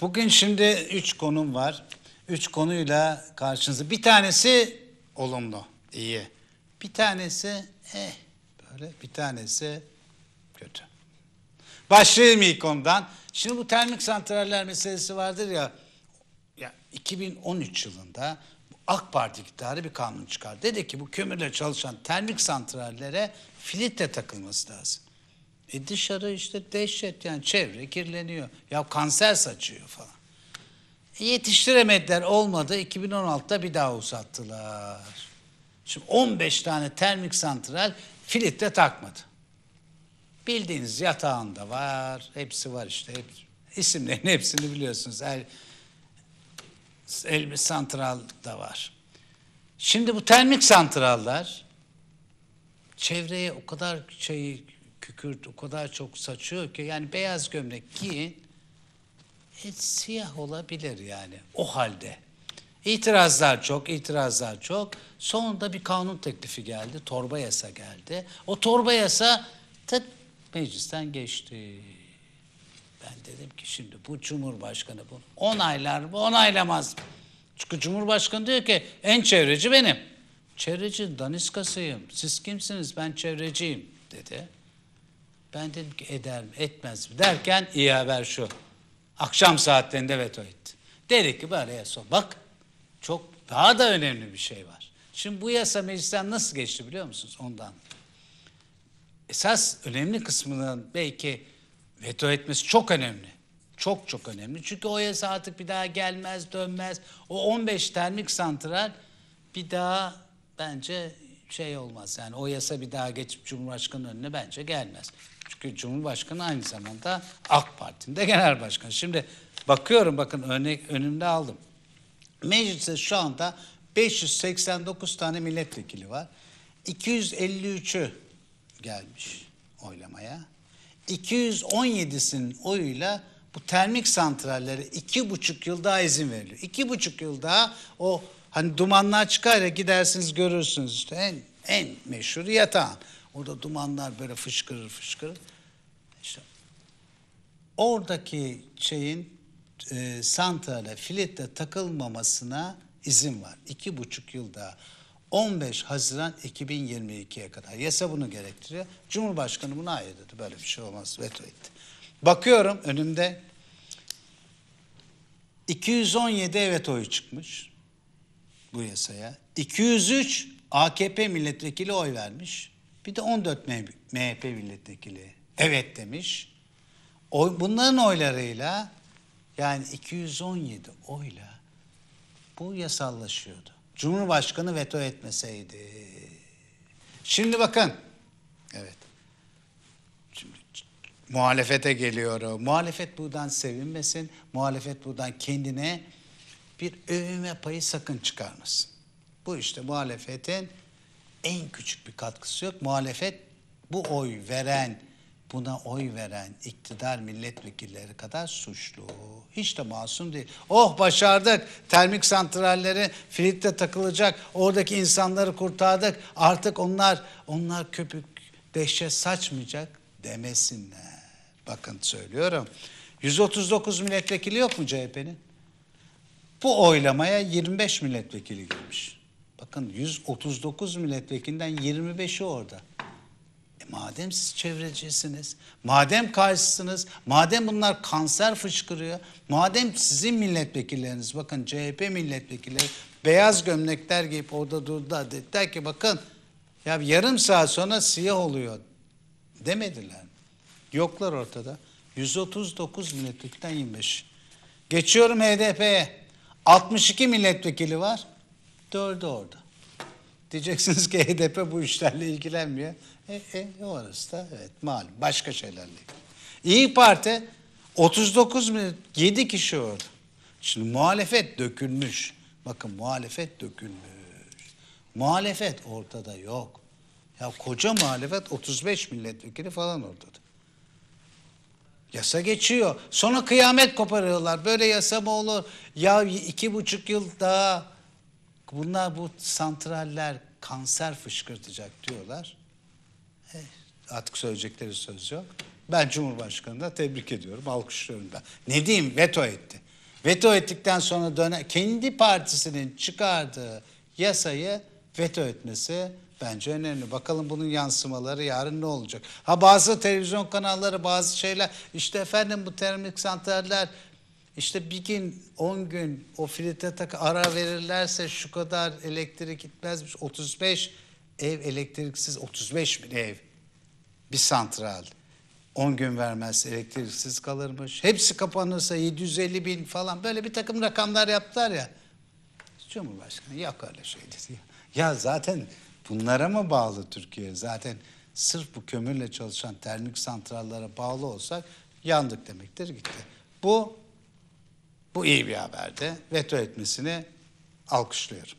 Bugün şimdi üç konum var. Üç konuyla karşınızda. Bir tanesi olumlu, iyi. Bir tanesi eh böyle, bir tanesi kötü. Başlayayım ilk konudan. Şimdi bu termik santraller meselesi vardır ya, ya 2013 yılında AK Parti iktidarı bir kanun çıkar. Dedi ki bu kömürle çalışan termik santrallere filtre takılması lazım. E dışarı işte dehşet yani çevre kirleniyor. Ya kanser saçıyor falan. E yetiştiremediler olmadı. 2016'da bir daha uzattılar. Şimdi 15 tane termik santral filtre takmadı. Bildiğiniz yatağında var. Hepsi var işte. Hep, isimlerin hepsini biliyorsunuz. El, Elbi Santral da var. Şimdi bu termik santrallar çevreye o kadar şey kükürt o kadar çok saçıyor ki yani beyaz gömlek giyin e, siyah olabilir yani o halde. İtirazlar çok, itirazlar çok. Sonunda bir kanun teklifi geldi, torba yasa geldi. O torba yasa tık meclisten geçti. Ben dedim ki şimdi bu Cumhurbaşkanı bunu onaylar mı, onaylamaz mı? Çünkü Cumhurbaşkanı diyor ki en çevreci benim. Çevreci daniskasıyım. Siz kimsiniz? Ben çevreciyim dedi. Ben dedim ki eder mi etmez mi derken iyi haber şu. Akşam saatlerinde veto etti. Dedi ki böyle yasa bak çok daha da önemli bir şey var. Şimdi bu yasa meclisten nasıl geçti biliyor musunuz ondan? Esas önemli kısmının belki veto etmesi çok önemli. Çok çok önemli. Çünkü o yasa artık bir daha gelmez, dönmez. O 15 termik santral bir daha bence şey olmaz. Yani o yasa bir daha geçip Cumhurbaşkanı'nın önüne bence gelmez. Çünkü Cumhurbaşkanı aynı zamanda AK Parti'nin de genel başkanı. Şimdi bakıyorum bakın örnek önümde aldım. Mecliste şu anda 589 tane milletvekili var. 253'ü gelmiş oylamaya. 217'sinin oyuyla bu termik santrallere iki buçuk yıl daha izin veriliyor. İki buçuk yıl daha o hani dumanlar çıkar ya gidersiniz görürsünüz işte en, en meşhur yatağın. Orada dumanlar böyle fışkırır fışkırır. İşte oradaki şeyin e, santrale, filete takılmamasına izin var. İki buçuk yılda 15 Haziran 2022'ye kadar. Yasa bunu gerektiriyor. Cumhurbaşkanı bunu hayır dedi. Böyle bir şey olmaz. Veto etti. Bakıyorum önümde 217 evet oyu çıkmış bu yasaya. 203 AKP milletvekili oy vermiş. Bir de 14 MHP milletvekili evet demiş. Oy, bunların oylarıyla yani 217 oyla bu yasallaşıyordu. Cumhurbaşkanı veto etmeseydi. Şimdi bakın. Evet. Şimdi muhalefete geliyorum. Muhalefet buradan sevinmesin. Muhalefet buradan kendine bir övünme payı sakın çıkarmasın. Bu işte muhalefetin en küçük bir katkısı yok. Muhalefet bu oy veren, buna oy veren iktidar milletvekilleri kadar suçlu. Hiç de masum değil. Oh başardık. Termik santralleri Filip'te takılacak. Oradaki insanları kurtardık. Artık onlar onlar köpük dehşet saçmayacak demesinler. Bakın söylüyorum. 139 milletvekili yok mu CHP'nin? Bu oylamaya 25 milletvekili girmiş. Bakın 139 milletvekinden 25'i orada. E madem siz çevrecisiniz, madem karşısınız, madem bunlar kanser fışkırıyor, madem sizin milletvekilleriniz, bakın CHP milletvekilleri beyaz gömlekler giyip orada durdu. Dediler ki bakın ya yarım saat sonra siyah oluyor demediler. Yoklar ortada. 139 milletvekilinden 25. Geçiyorum HDP'ye. 62 milletvekili var. Dördü orada. Diyeceksiniz ki HDP bu işlerle ilgilenmiyor. E, e orası da evet malum başka şeylerle İyi Parti 39 milyon 7 kişi orada. Şimdi muhalefet dökülmüş. Bakın muhalefet dökülmüş. Muhalefet ortada yok. Ya koca muhalefet 35 milletvekili falan ortada. Yasa geçiyor. Sonra kıyamet koparıyorlar. Böyle yasa mı olur? Ya iki buçuk yıl daha bunlar bu santraller kanser fışkırtacak diyorlar. E, artık söyleyecekleri söz yok. Ben Cumhurbaşkanı'nı da tebrik ediyorum, alkışlıyorum da. Ne diyeyim veto etti. Veto ettikten sonra döne, kendi partisinin çıkardığı yasayı veto etmesi bence önemli. Bakalım bunun yansımaları yarın ne olacak? Ha bazı televizyon kanalları bazı şeyler işte efendim bu termik santraller işte bir gün on gün o filtre tak ara verirlerse şu kadar elektrik gitmezmiş 35 ev elektriksiz 35 bin ev bir santral 10 gün vermez elektriksiz kalırmış hepsi kapanırsa 750 bin falan böyle bir takım rakamlar yaptılar ya Cumhurbaşkanı yok öyle şey dedi ya zaten bunlara mı bağlı Türkiye zaten sırf bu kömürle çalışan termik santrallara bağlı olsak yandık demektir gitti. Bu bu iyi bir haberdi. Veto etmesini alkışlıyorum.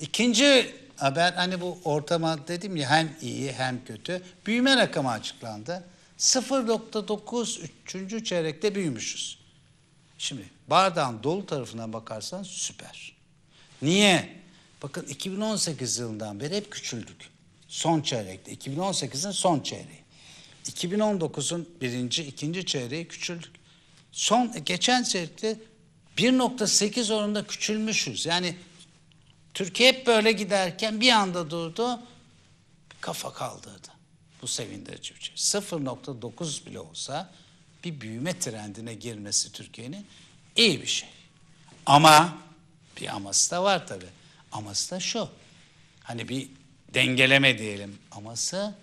İkinci haber hani bu ortama dedim ya hem iyi hem kötü. Büyüme rakamı açıklandı. 0.9 üçüncü çeyrekte büyümüşüz. Şimdi bardağın dolu tarafından bakarsan süper. Niye? Bakın 2018 yılından beri hep küçüldük. Son çeyrekte. 2018'in son çeyreği. 2019'un birinci, ikinci çeyreği küçüldük. Son geçen çeyrekte 1.8 oranında küçülmüşüz. Yani Türkiye hep böyle giderken bir anda durdu, kafa kaldırdı. Bu sevindirici bir şey. 0.9 bile olsa bir büyüme trendine girmesi Türkiye'nin iyi bir şey. Ama bir aması da var tabii. Aması da şu. Hani bir dengeleme diyelim aması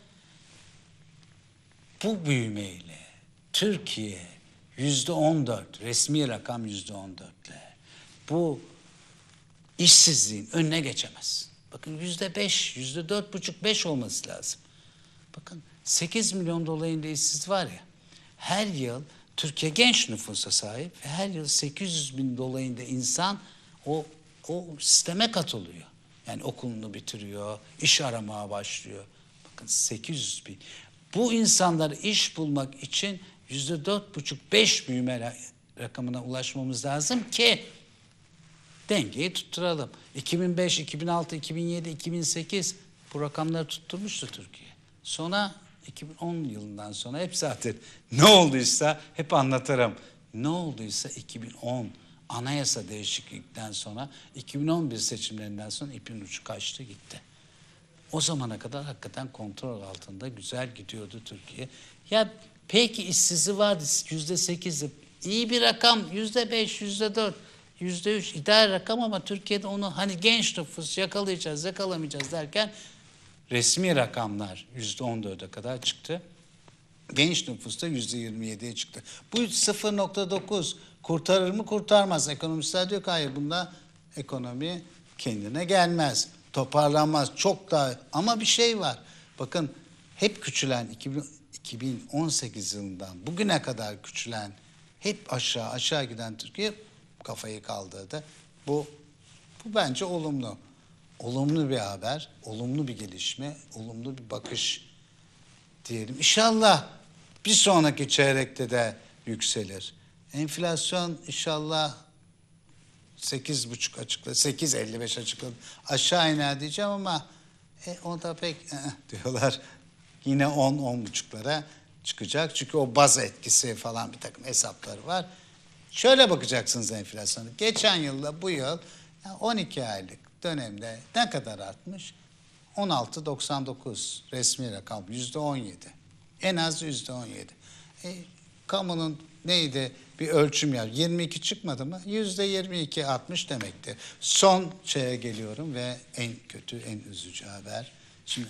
bu büyümeyle Türkiye Yüzde on dört, resmi rakam yüzde on dörtle. Bu işsizliğin önüne geçemez. Bakın yüzde beş, yüzde dört buçuk, beş olması lazım. Bakın sekiz milyon dolayında işsiz var ya, her yıl Türkiye genç nüfusa sahip ve her yıl 800 bin dolayında insan o, o sisteme katılıyor. Yani okulunu bitiriyor, iş aramaya başlıyor. Bakın 800 bin. Bu insanlar iş bulmak için yüzde dört buçuk beş büyüme rakamına ulaşmamız lazım ki dengeyi tutturalım. 2005, 2006, 2007, 2008 bu rakamları tutturmuştu Türkiye. Sonra 2010 yılından sonra hep zaten ne olduysa hep anlatırım. Ne olduysa 2010 anayasa değişiklikten sonra 2011 seçimlerinden sonra ipin ucu kaçtı gitti. O zamana kadar hakikaten kontrol altında güzel gidiyordu Türkiye. Ya Peki işsizlik var yüzde sekizi. İyi bir rakam yüzde beş, yüzde dört, yüzde üç ideal rakam ama Türkiye'de onu hani genç nüfus yakalayacağız, yakalamayacağız derken resmi rakamlar yüzde on dörde kadar çıktı. Genç nüfus da yüzde yirmi yediye çıktı. Bu 0.9 kurtarır mı kurtarmaz. Ekonomistler diyor ki hayır bunda ekonomi kendine gelmez. Toparlanmaz çok daha ama bir şey var. Bakın hep küçülen 2000 2018 yılından bugüne kadar küçülen hep aşağı aşağı giden Türkiye kafayı kaldırdı. Bu bu bence olumlu. Olumlu bir haber, olumlu bir gelişme, olumlu bir bakış diyelim. İnşallah bir sonraki çeyrekte de yükselir. Enflasyon inşallah 8,5 açıkladı, 8,55 açıkla Aşağı iner diyeceğim ama e, o pek e, diyorlar yine 10-10,5'lara çıkacak. Çünkü o baz etkisi falan bir takım hesapları var. Şöyle bakacaksınız enflasyonu. Geçen yılla bu yıl 12 aylık dönemde ne kadar artmış? 16.99 resmi rakam yüzde 17. En az yüzde 17. E, kamunun neydi bir ölçüm yap. 22 çıkmadı mı? Yüzde 22 60 demekti. Son şeye geliyorum ve en kötü en üzücü haber. Şimdi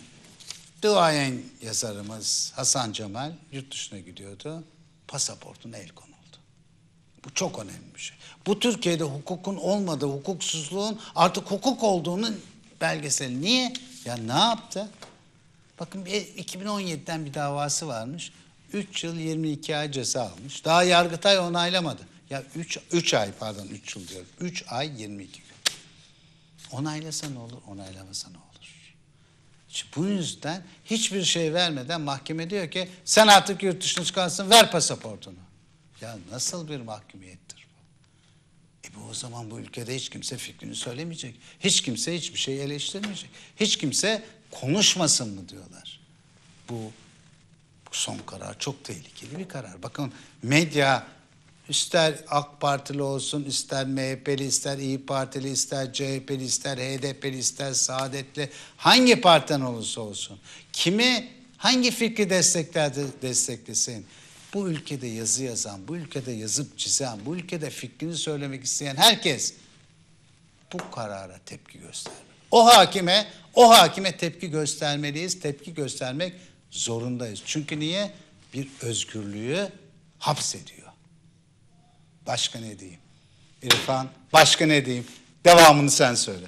duayen yazarımız Hasan Cemal yurt dışına gidiyordu. Pasaportuna el konuldu. Bu çok önemli bir şey. Bu Türkiye'de hukukun olmadığı, hukuksuzluğun artık hukuk olduğunun belgeseli. Niye? Ya ne yaptı? Bakın 2017'den bir davası varmış. 3 yıl 22 ay ceza almış. Daha Yargıtay onaylamadı. Ya 3 3 ay pardon 3 yıl diyorum. 3 ay 22 gün. Onaylasa ne olur, onaylamasa ne olur? Bu yüzden hiçbir şey vermeden mahkeme diyor ki sen artık yurt dışına çıkarsın ver pasaportunu. Ya nasıl bir mahkumiyettir bu? E bu o zaman bu ülkede hiç kimse fikrini söylemeyecek. Hiç kimse hiçbir şey eleştirmeyecek. Hiç kimse konuşmasın mı diyorlar. Bu, bu son karar çok tehlikeli bir karar. Bakın medya ister AK Partili olsun, ister MHP'li, ister İyi Partili, ister CHP'li, ister HDP'li, ister Saadetli hangi partiden olursa olsun kimi hangi fikri desteklerde desteklesin. Bu ülkede yazı yazan, bu ülkede yazıp çizen, bu ülkede fikrini söylemek isteyen herkes bu karara tepki göstermeli. O hakime, o hakime tepki göstermeliyiz. Tepki göstermek zorundayız. Çünkü niye? Bir özgürlüğü hapsediyor. Başka ne diyeyim? İrfan başka ne diyeyim? Devamını sen söyle.